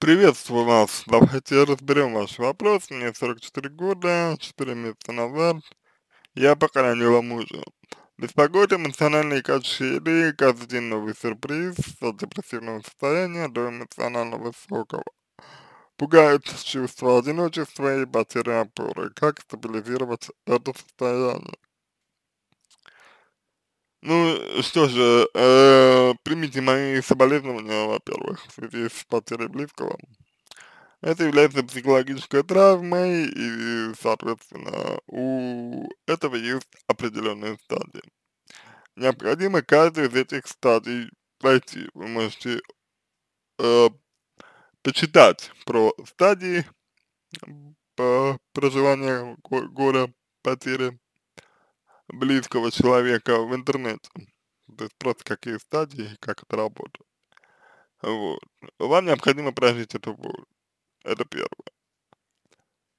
Приветствую вас. Давайте разберем ваш вопрос. Мне 44 года, 4 месяца назад я похоронила мужа. Беспокоит эмоциональные качели, каждый день новый сюрприз, от депрессивного состояния до эмоционально высокого. Пугает чувство одиночества и потери опоры. Как стабилизировать это состояние? Ну, э, что же, э, примите мои соболезнования, во-первых, в связи с потерей близкого. Это является психологической травмой, и, соответственно, у этого есть определенные стадии. Необходимо каждую из этих стадий пройти. Вы можете э, почитать про стадии по проживания горя, потери близкого человека в интернете. То есть просто какие стадии, как это работает. Вот. Вам необходимо прожить эту боль. Это первое.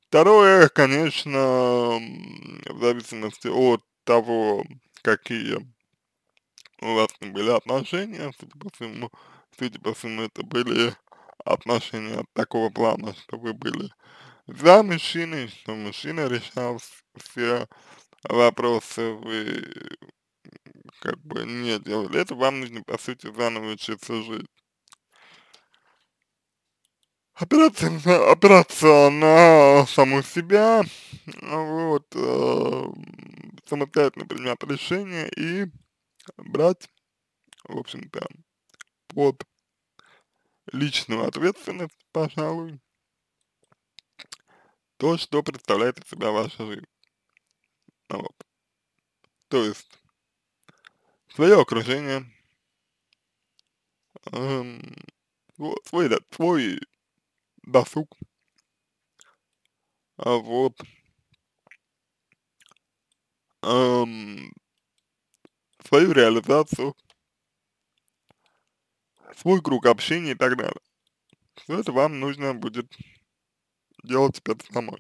Второе, конечно, в зависимости от того, какие у вас были отношения, судя по всему, судя по всему, это были отношения такого плана, что вы были за мужчиной, что мужчина решал все вопросы вы как бы не делали. Это вам нужно, по сути, заново учиться жить. Операция опираться на саму себя, вот, э, самостоятельно принимать решение и брать, в общем-то, под личную ответственность, пожалуй, то, что представляет из себя ваша жизнь. Вот. То есть, свое окружение, эм, вот, свой, да, свой досуг, а вот, эм, свою реализацию, свой круг общения и так далее. Все это вам нужно будет делать теперь самой.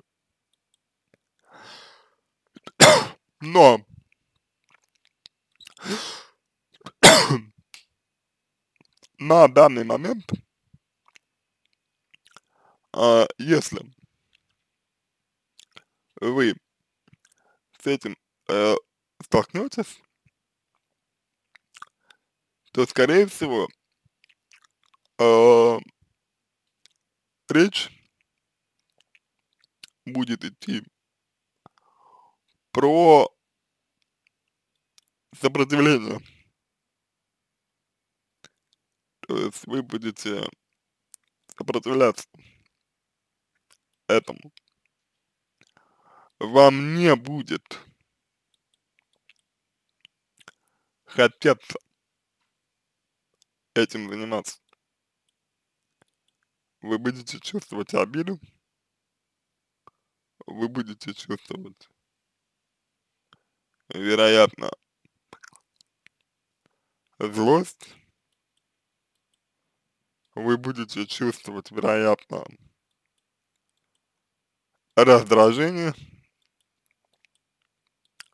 Но на данный момент, а, если вы с этим э, столкнетесь, то, скорее всего, э, речь будет идти про сопротивление. То есть вы будете сопротивляться этому. Вам не будет хотеться этим заниматься. Вы будете чувствовать обиду, вы будете чувствовать вероятно, злость вы будете чувствовать, вероятно, раздражение,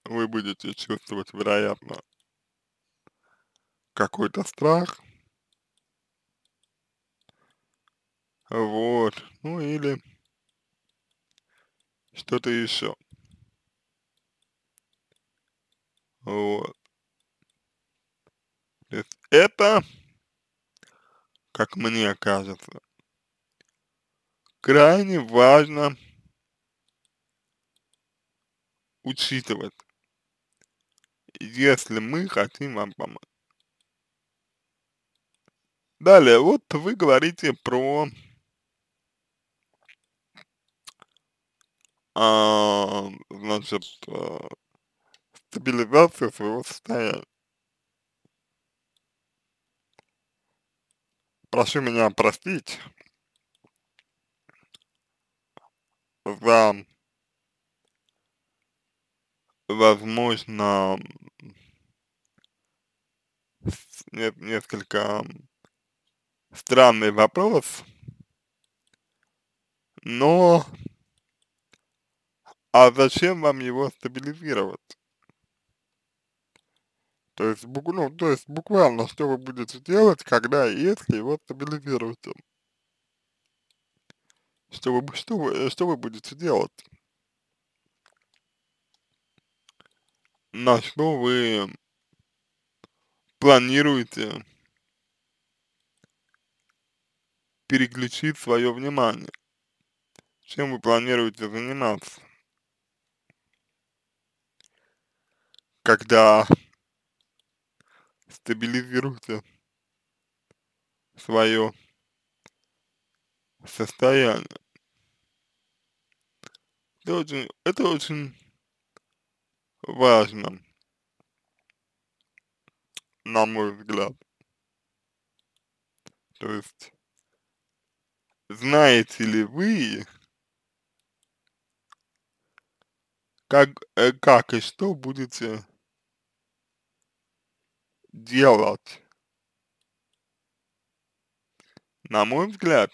вы будете чувствовать, вероятно, какой-то страх, вот, ну или что-то еще. Вот. То есть это, как мне кажется, крайне важно учитывать, если мы хотим вам помочь. Далее, вот вы говорите про а, значит, а, стабилизацию своего состояния. Прошу меня простить за, возможно, несколько странный вопрос, но а зачем вам его стабилизировать? То есть, ну, то есть буквально, что вы будете делать, когда и если его стабилизируете. Что вы, что вы, э, что вы будете делать? На что вы планируете переключить свое внимание? Чем вы планируете заниматься? Когда стабилизируйте свое состояние. Это очень, это очень важно, на мой взгляд. То есть, знаете ли вы, как, э, как и что будете делать? На мой взгляд,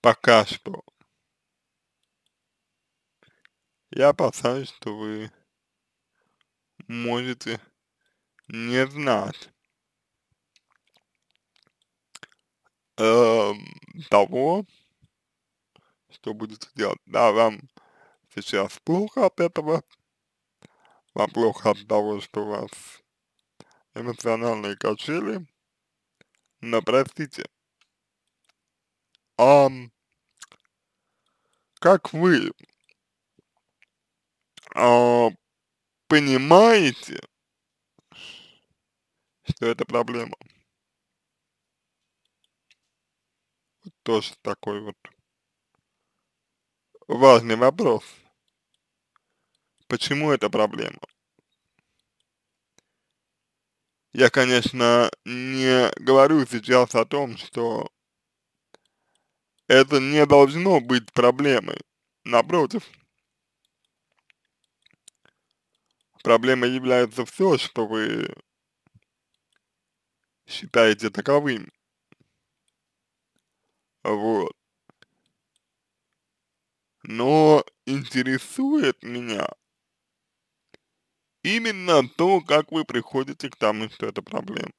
пока что я опасаюсь, что вы можете не знать э, того, что будете делать. Да, вам сейчас плохо от этого, вам плохо от того, что у вас эмоциональные качели, но простите, а как вы а, понимаете, что это проблема? Тоже такой вот важный вопрос. Почему это проблема? Я, конечно, не говорю сейчас о том, что это не должно быть проблемой. Напротив, проблемой является все, что вы считаете таковым. Вот. Но интересует меня именно то, как вы приходите к тому, что это проблема.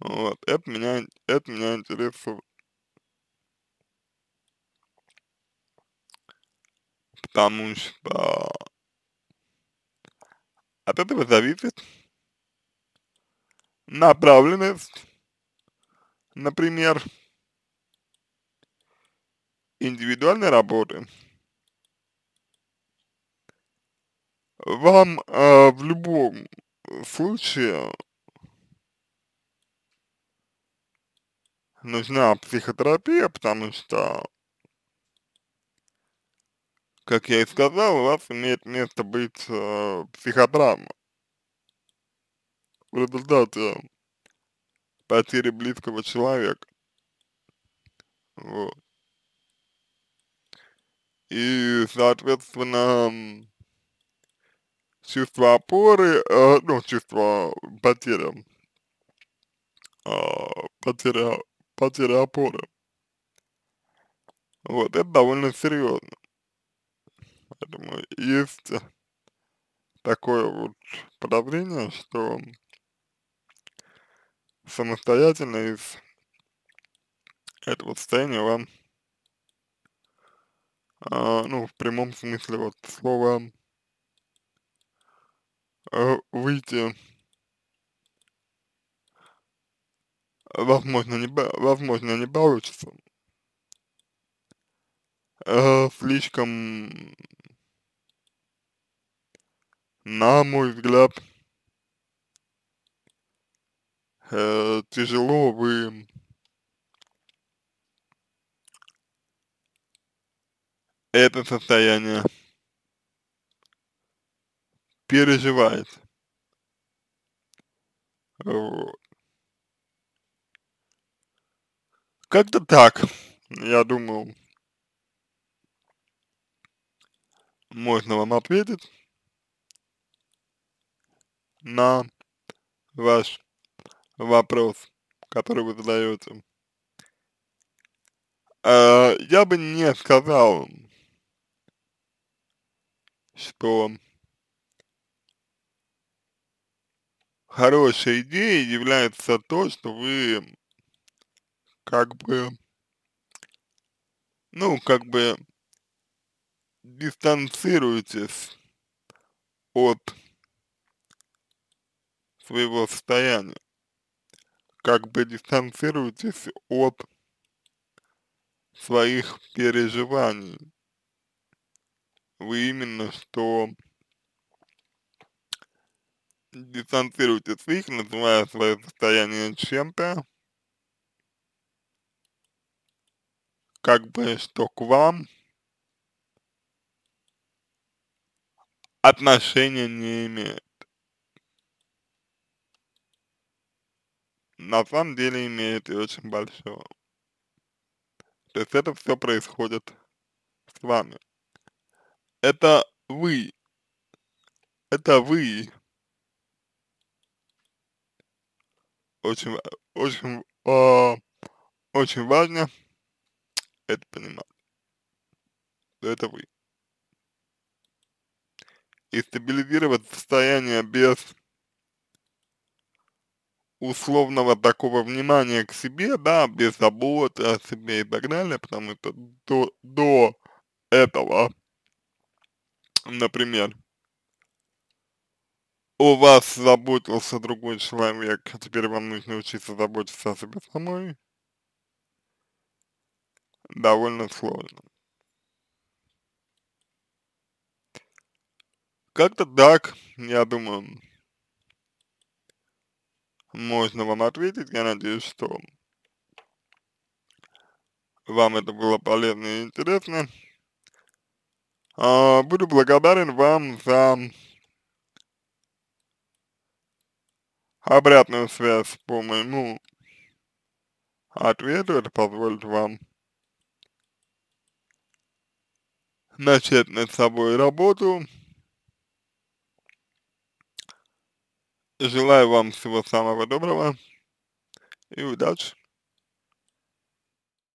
Вот, это меня, это меня интересует. Потому что от этого зависит направленность, например, индивидуальной работы. вам э, в любом э, случае нужна психотерапия, потому что, как я и сказал, у вас имеет место быть э, психотравма в результате потери близкого человека. Вот. И, соответственно, чувство опоры, э, ну, чувство потери, э, потери потеря опоры. Вот, это довольно серьезно. Поэтому есть такое вот подозрение, что самостоятельно из этого состояния вам, э, ну, в прямом смысле вот слова Э, выйти возможно не, возможно, не получится. Э, слишком, на мой взгляд, э, тяжело вы это состояние переживает. Как-то так, я думаю, можно вам ответить на ваш вопрос, который вы задаете. Э, я бы не сказал, что хорошей идеей является то, что вы как бы, ну, как бы дистанцируетесь от своего состояния, как бы дистанцируетесь от своих переживаний. Вы именно что дистанцируйтесь от них, называя свое состояние чем-то, как бы что к вам отношения не имеет. На самом деле имеет и очень большое. То есть это все происходит с вами. Это вы. Это вы очень, а, очень, э, очень важно это понимать. Это вы. И стабилизировать состояние без условного такого внимания к себе, да, без заботы о себе и так далее, потому что до, до этого, например, у вас заботился другой человек, а теперь вам нужно учиться заботиться о себе самой, довольно сложно. Как-то так, я думаю, можно вам ответить. Я надеюсь, что вам это было полезно и интересно. А, буду благодарен вам за обратную связь по моему ответу, это позволит вам начать над собой работу. Желаю вам всего самого доброго и удачи.